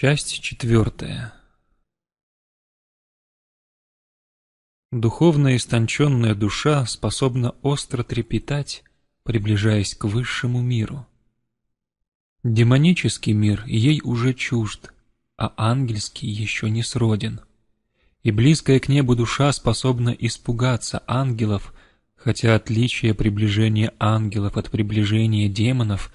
Часть четвертая. Духовно истонченная душа способна остро трепетать, приближаясь к высшему миру. Демонический мир ей уже чужд, а ангельский еще не сроден. И близкая к небу душа способна испугаться ангелов, хотя отличие приближения ангелов от приближения демонов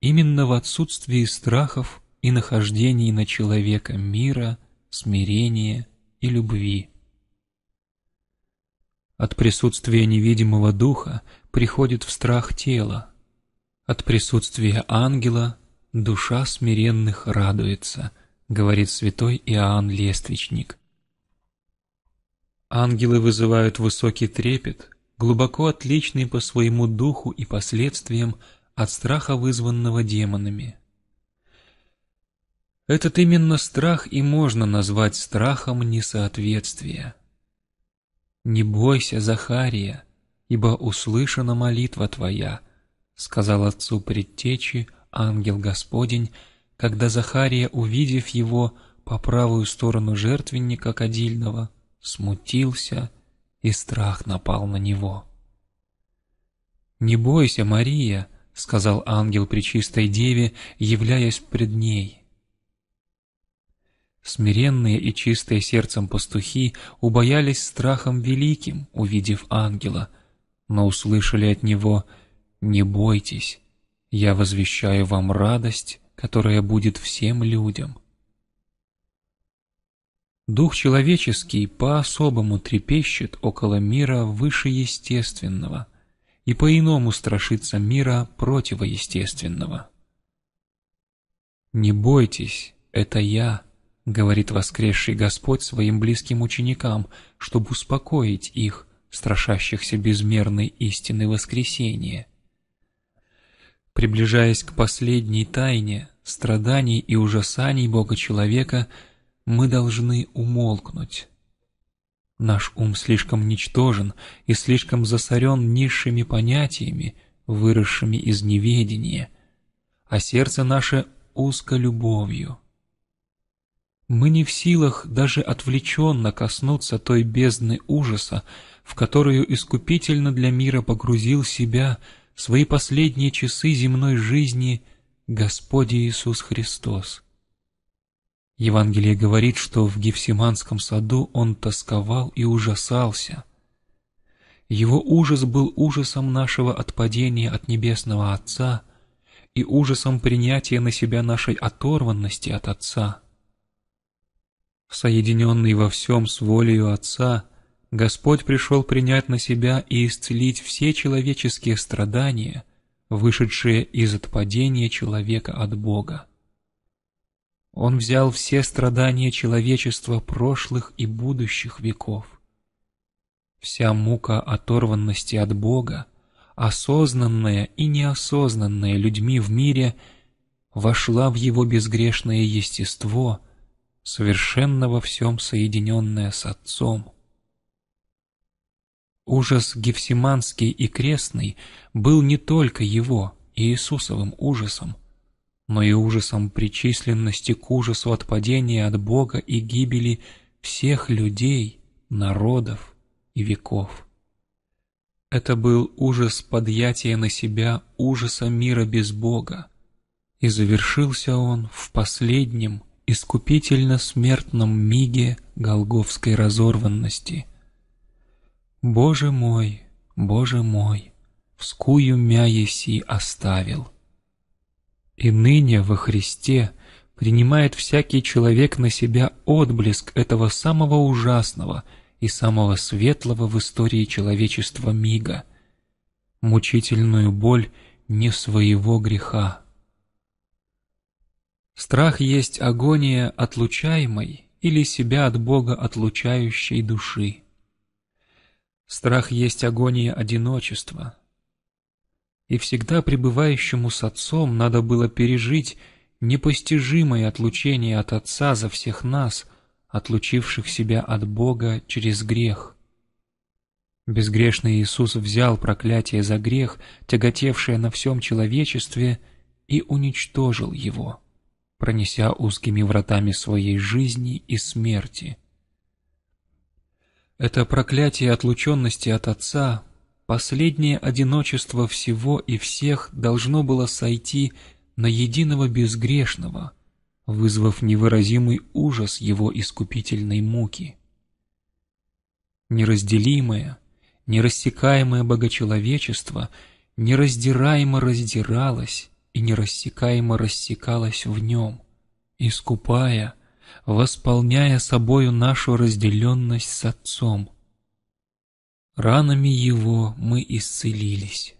именно в отсутствии страхов – и нахождении на человека мира, смирения и любви. От присутствия невидимого духа приходит в страх тело от присутствия ангела душа смиренных радуется, говорит святой Иоанн Лествичник. Ангелы вызывают высокий трепет, глубоко отличный по своему духу и последствиям от страха, вызванного демонами. Этот именно страх и можно назвать страхом несоответствия. «Не бойся, Захария, ибо услышана молитва твоя», — сказал отцу предтечи ангел Господень, когда Захария, увидев его по правую сторону жертвенника кадильного, смутился, и страх напал на него. «Не бойся, Мария», — сказал ангел Пречистой Деве, являясь пред ней. Смиренные и чистые сердцем пастухи убоялись страхом великим, увидев ангела, но услышали от него «Не бойтесь, я возвещаю вам радость, которая будет всем людям». Дух человеческий по-особому трепещет около мира выше естественного и по-иному страшится мира противоестественного. «Не бойтесь, это я», говорит воскресший Господь своим близким ученикам, чтобы успокоить их, страшащихся безмерной истины воскресения. Приближаясь к последней тайне, страданий и ужасаний Бога-человека, мы должны умолкнуть. Наш ум слишком ничтожен и слишком засорен низшими понятиями, выросшими из неведения, а сердце наше узко любовью. Мы не в силах даже отвлеченно коснуться той бездны ужаса, в которую искупительно для мира погрузил себя свои последние часы земной жизни Господь Иисус Христос. Евангелие говорит, что в Гефсиманском саду он тосковал и ужасался. Его ужас был ужасом нашего отпадения от Небесного Отца и ужасом принятия на себя нашей оторванности от Отца. Соединенный во всем с волею Отца, Господь пришел принять на себя и исцелить все человеческие страдания, вышедшие из отпадения человека от Бога. Он взял все страдания человечества прошлых и будущих веков. Вся мука оторванности от Бога, осознанная и неосознанная людьми в мире, вошла в его безгрешное естество – совершенно во всем соединенная с Отцом. Ужас Гефсиманский и Крестный был не только его, Иисусовым ужасом, но и ужасом причисленности к ужасу отпадения от Бога и гибели всех людей, народов и веков. Это был ужас подъятия на себя ужаса мира без Бога, и завершился он в последнем искупительно-смертном миге голговской разорванности. «Боже мой, Боже мой, вскую мя еси оставил». И ныне во Христе принимает всякий человек на себя отблеск этого самого ужасного и самого светлого в истории человечества мига, мучительную боль не своего греха. Страх есть агония отлучаемой или себя от Бога отлучающей души. Страх есть агония одиночества. И всегда пребывающему с Отцом надо было пережить непостижимое отлучение от Отца за всех нас, отлучивших себя от Бога через грех. Безгрешный Иисус взял проклятие за грех, тяготевшее на всем человечестве, и уничтожил его пронеся узкими вратами своей жизни и смерти. Это проклятие отлученности от Отца, последнее одиночество всего и всех должно было сойти на единого безгрешного, вызвав невыразимый ужас его искупительной муки. Неразделимое, нерассекаемое богочеловечество нераздираемо раздиралось, и нерассекаемо рассекалась в нем, искупая, восполняя собою нашу разделенность с Отцом. Ранами Его мы исцелились.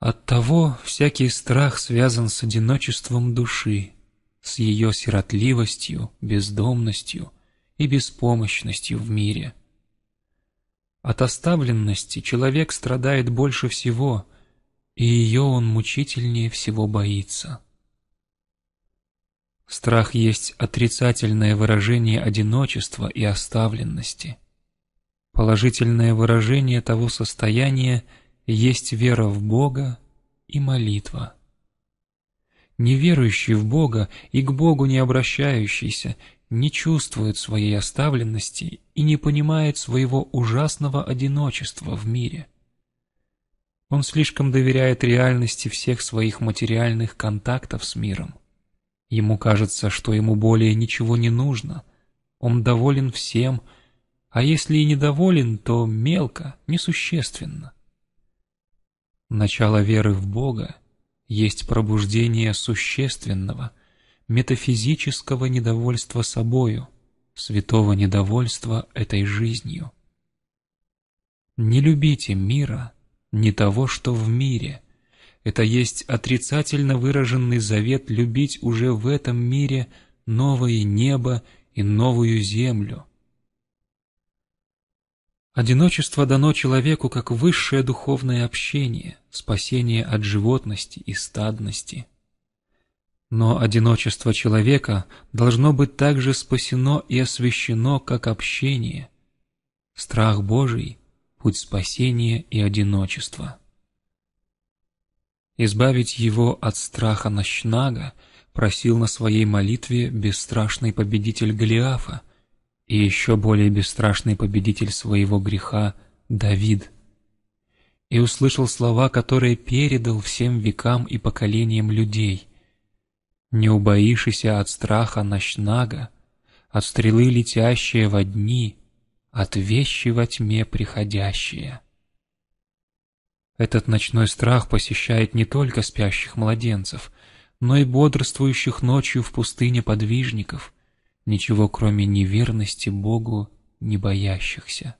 Оттого всякий страх связан с одиночеством души, с ее сиротливостью, бездомностью и беспомощностью в мире. От оставленности человек страдает больше всего, и ее он мучительнее всего боится. Страх есть отрицательное выражение одиночества и оставленности. Положительное выражение того состояния есть вера в Бога и молитва. Неверующий в Бога и к Богу не обращающийся не чувствует своей оставленности и не понимает своего ужасного одиночества в мире – он слишком доверяет реальности всех своих материальных контактов с миром. Ему кажется, что ему более ничего не нужно. Он доволен всем, а если и недоволен, то мелко, несущественно. Начало веры в Бога есть пробуждение существенного, метафизического недовольства собою, святого недовольства этой жизнью. Не любите мира, не того, что в мире. Это есть отрицательно выраженный завет любить уже в этом мире новое небо и новую землю. Одиночество дано человеку как высшее духовное общение, спасение от животности и стадности. Но одиночество человека должно быть также спасено и освящено, как общение. Страх Божий – путь спасения и одиночества. Избавить его от страха Ночнага просил на своей молитве бесстрашный победитель Голиафа и еще более бесстрашный победитель своего греха Давид. И услышал слова, которые передал всем векам и поколениям людей. «Не убоишься от страха Ночнага, от стрелы, летящие во дни, от вещи во тьме приходящие. Этот ночной страх посещает не только спящих младенцев, но и бодрствующих ночью в пустыне подвижников, ничего кроме неверности Богу не боящихся.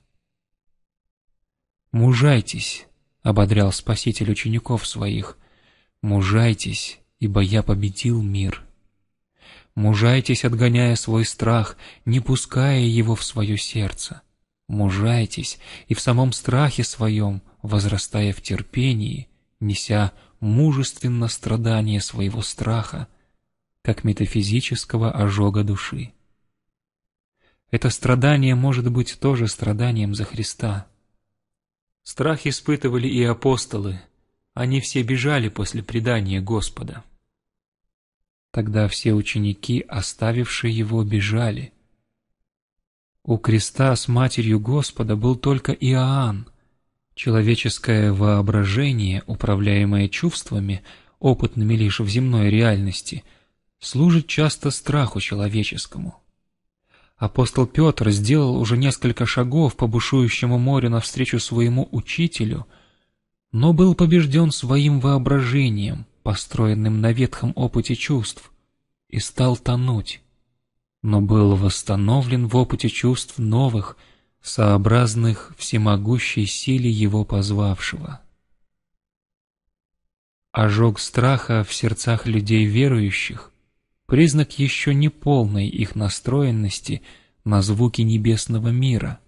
«Мужайтесь», — ободрял Спаситель учеников своих, — «мужайтесь, ибо я победил мир». Мужайтесь, отгоняя свой страх, не пуская его в свое сердце мужайтесь и в самом страхе своем, возрастая в терпении, неся мужественно страдание своего страха, как метафизического ожога души. Это страдание может быть тоже страданием за Христа. Страх испытывали и апостолы, они все бежали после предания Господа. Тогда все ученики, оставившие его, бежали, у креста с матерью Господа был только Иоанн. Человеческое воображение, управляемое чувствами, опытными лишь в земной реальности, служит часто страху человеческому. Апостол Петр сделал уже несколько шагов по бушующему морю навстречу своему учителю, но был побежден своим воображением, построенным на ветхом опыте чувств, и стал тонуть но был восстановлен в опыте чувств новых, сообразных всемогущей силе его позвавшего. Ожог страха в сердцах людей верующих – признак еще неполной их настроенности на звуки небесного мира,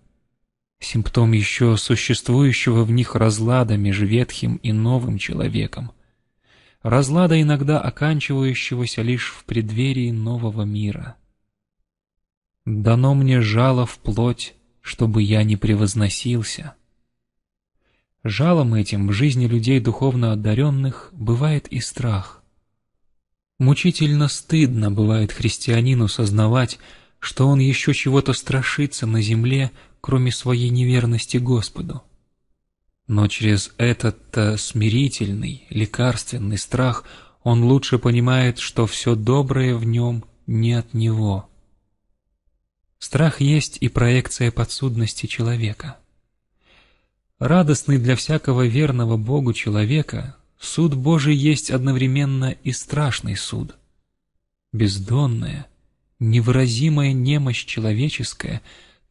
симптом еще существующего в них разлада между ветхим и новым человеком, разлада иногда оканчивающегося лишь в преддверии нового мира – Дано мне жало в плоть, чтобы я не превозносился. Жалом этим в жизни людей духовно одаренных бывает и страх. Мучительно стыдно бывает христианину сознавать, что он еще чего-то страшится на земле, кроме своей неверности Господу. Но через этот смирительный, лекарственный страх он лучше понимает, что все доброе в нем не от него – Страх есть и проекция подсудности человека. Радостный для всякого верного Богу человека, суд Божий есть одновременно и страшный суд. Бездонная, невыразимая немощь человеческая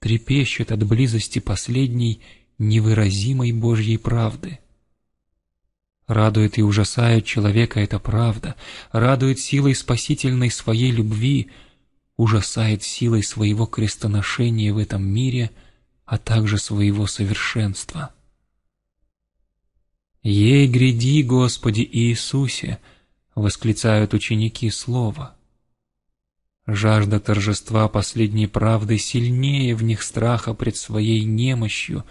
трепещет от близости последней невыразимой Божьей правды. Радует и ужасает человека эта правда, радует силой спасительной своей любви – ужасает силой своего крестоношения в этом мире, а также своего совершенства. «Ей гряди, Господи Иисусе!» — восклицают ученики Слова. Жажда торжества последней правды сильнее в них страха пред своей немощью,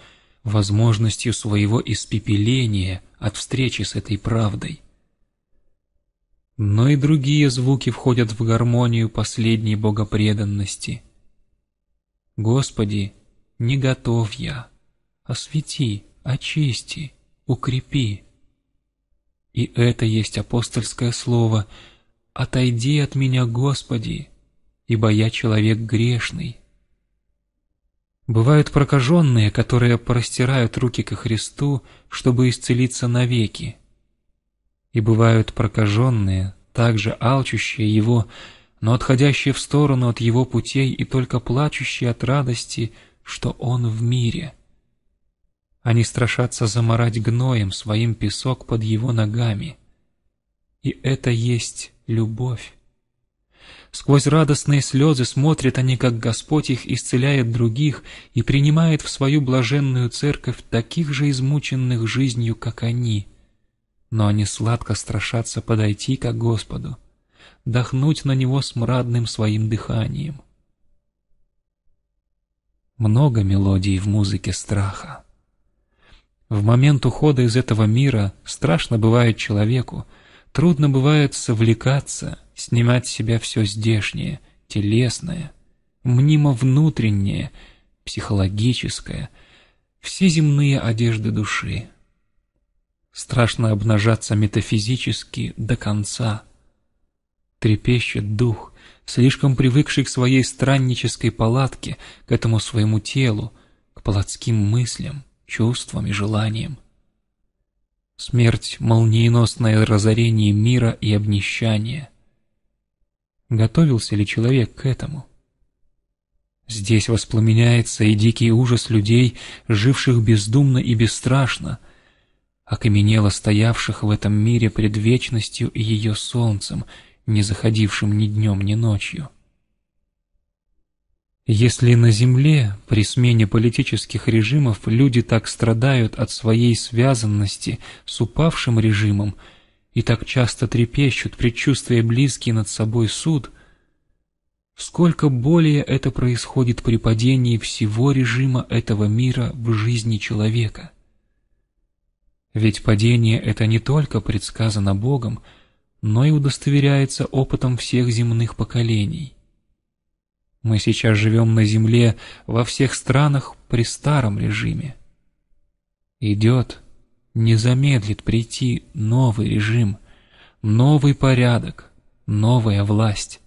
возможностью своего испепеления от встречи с этой правдой. Но и другие звуки входят в гармонию последней богопреданности. Господи, не готов я. Освети, очисти, укрепи. И это есть апостольское слово «Отойди от меня, Господи, ибо я человек грешный». Бывают прокаженные, которые простирают руки ко Христу, чтобы исцелиться навеки и бывают прокаженные, также алчущие его, но отходящие в сторону от его путей и только плачущие от радости, что он в мире. Они страшатся заморать гноем своим песок под его ногами. И это есть любовь. Сквозь радостные слезы смотрят они, как Господь их исцеляет других и принимает в свою блаженную церковь таких же измученных жизнью, как они — но они сладко страшатся подойти к Господу, дохнуть на Него смрадным своим дыханием. Много мелодий в музыке страха. В момент ухода из этого мира страшно бывает человеку, трудно бывает совлекаться, снимать с себя все здешнее, телесное, мнимо внутреннее, психологическое, все земные одежды души. Страшно обнажаться метафизически до конца. Трепещет дух, слишком привыкший к своей страннической палатке, к этому своему телу, к палатским мыслям, чувствам и желаниям. Смерть — молниеносное разорение мира и обнищание. Готовился ли человек к этому? Здесь воспламеняется и дикий ужас людей, живших бездумно и бесстрашно — окаменело стоявших в этом мире пред вечностью и ее солнцем, не заходившим ни днем, ни ночью. Если на Земле при смене политических режимов люди так страдают от своей связанности с упавшим режимом и так часто трепещут, предчувствуя близкий над собой суд, сколько более это происходит при падении всего режима этого мира в жизни человека – ведь падение это не только предсказано Богом, но и удостоверяется опытом всех земных поколений. Мы сейчас живем на земле во всех странах при старом режиме. Идет, не замедлит прийти новый режим, новый порядок, новая власть,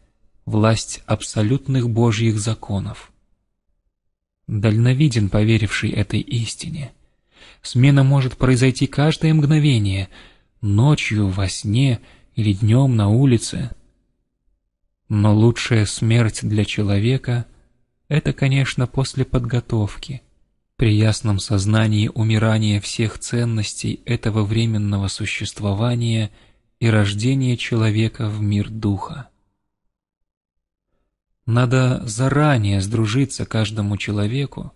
власть абсолютных божьих законов. Дальновиден поверивший этой истине – Смена может произойти каждое мгновение, ночью, во сне или днем на улице. Но лучшая смерть для человека — это, конечно, после подготовки. При ясном сознании умирания всех ценностей этого временного существования и рождения человека в мир духа. Надо заранее сдружиться каждому человеку,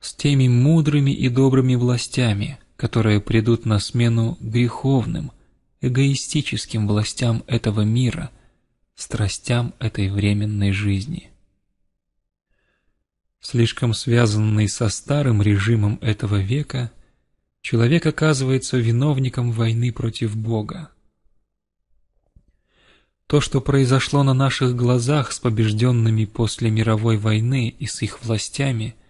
с теми мудрыми и добрыми властями, которые придут на смену греховным, эгоистическим властям этого мира, страстям этой временной жизни. Слишком связанный со старым режимом этого века, человек оказывается виновником войны против Бога. То, что произошло на наших глазах с побежденными после мировой войны и с их властями –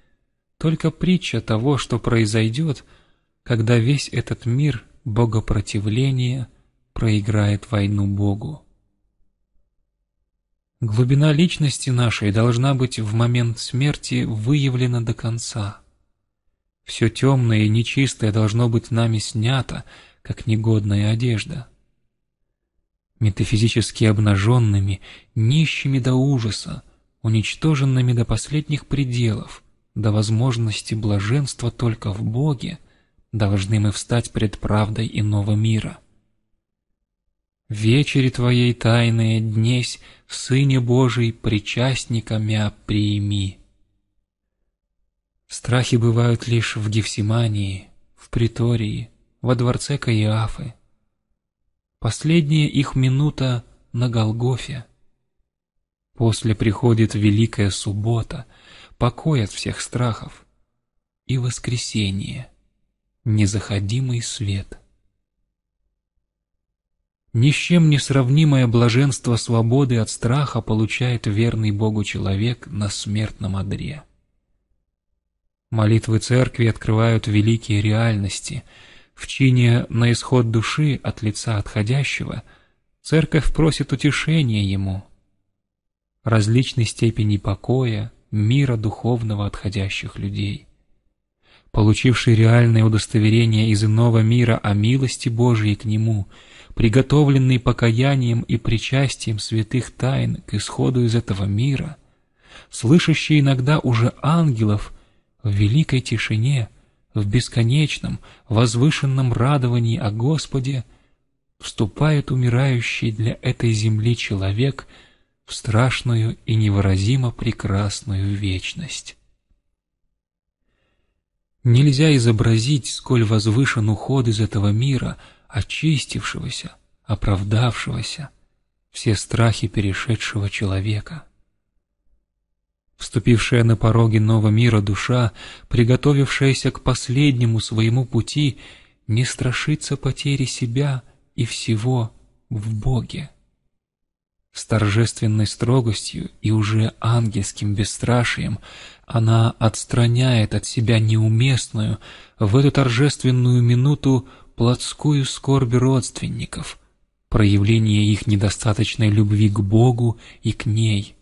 только притча того, что произойдет, когда весь этот мир богопротивления проиграет войну Богу. Глубина личности нашей должна быть в момент смерти выявлена до конца. Все темное и нечистое должно быть нами снято, как негодная одежда. Метафизически обнаженными, нищими до ужаса, уничтоженными до последних пределов – до возможности блаженства только в Боге, должны мы встать пред правдой иного мира. Вечери Твоей тайные днесь, в Сыне Божий, причастниками прими. Страхи бывают лишь в Гефсимании, в Притории, во дворце Каиафы. Последняя их минута на Голгофе. После приходит Великая Суббота, покой от всех страхов и воскресение, незаходимый свет. Ни с чем не сравнимое блаженство свободы от страха получает верный Богу человек на смертном одре. Молитвы церкви открывают великие реальности. В чине на исход души от лица отходящего церковь просит утешения ему, различной степени покоя, мира духовного отходящих людей. Получивший реальное удостоверение из иного мира о милости Божией к нему, приготовленный покаянием и причастием святых тайн к исходу из этого мира, слышащий иногда уже ангелов в великой тишине, в бесконечном, возвышенном радовании о Господе, вступает умирающий для этой земли человек – в страшную и невыразимо прекрасную вечность. Нельзя изобразить, сколь возвышен уход из этого мира, очистившегося, оправдавшегося, все страхи перешедшего человека. Вступившая на пороги нового мира душа, приготовившаяся к последнему своему пути, не страшится потери себя и всего в Боге. С торжественной строгостью и уже ангельским бесстрашием она отстраняет от себя неуместную в эту торжественную минуту плотскую скорбь родственников, проявление их недостаточной любви к Богу и к ней.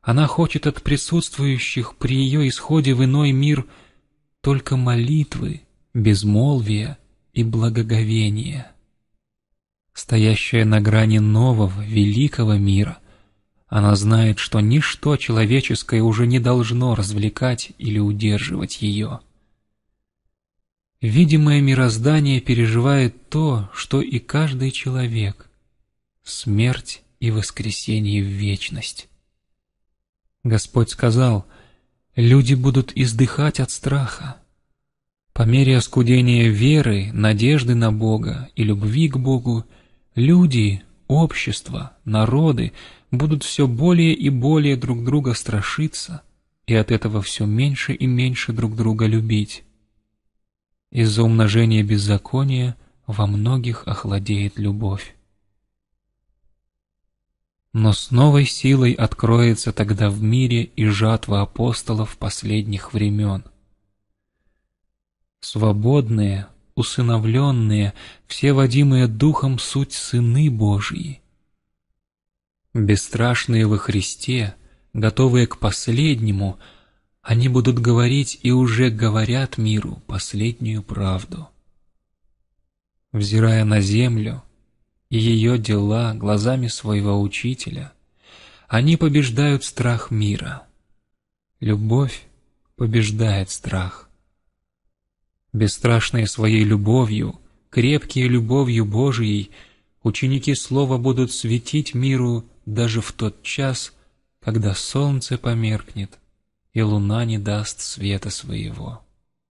Она хочет от присутствующих при ее исходе в иной мир только молитвы, безмолвия и благоговения стоящая на грани нового, великого мира. Она знает, что ничто человеческое уже не должно развлекать или удерживать ее. Видимое мироздание переживает то, что и каждый человек — смерть и воскресение в вечность. Господь сказал, люди будут издыхать от страха. По мере оскудения веры, надежды на Бога и любви к Богу — Люди, общество, народы будут все более и более друг друга страшиться и от этого все меньше и меньше друг друга любить. Из-за умножения беззакония во многих охладеет любовь. Но с новой силой откроется тогда в мире и жатва апостолов последних времен. Свободные, усыновленные, все водимые Духом суть Сыны Божьи. Бесстрашные во Христе, готовые к последнему, они будут говорить и уже говорят миру последнюю правду. Взирая на землю и ее дела глазами своего учителя, они побеждают страх мира. Любовь побеждает страх. Бесстрашные своей любовью, крепкие любовью Божией, ученики Слова будут светить миру даже в тот час, когда солнце померкнет и луна не даст света своего.